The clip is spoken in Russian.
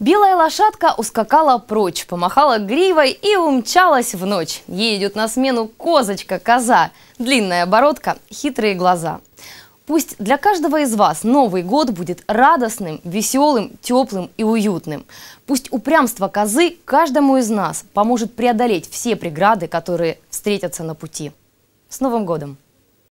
Белая лошадка ускакала прочь, помахала гривой и умчалась в ночь. Ей идет на смену козочка-коза, длинная бородка, хитрые глаза. Пусть для каждого из вас Новый год будет радостным, веселым, теплым и уютным. Пусть упрямство козы каждому из нас поможет преодолеть все преграды, которые встретятся на пути. С Новым годом!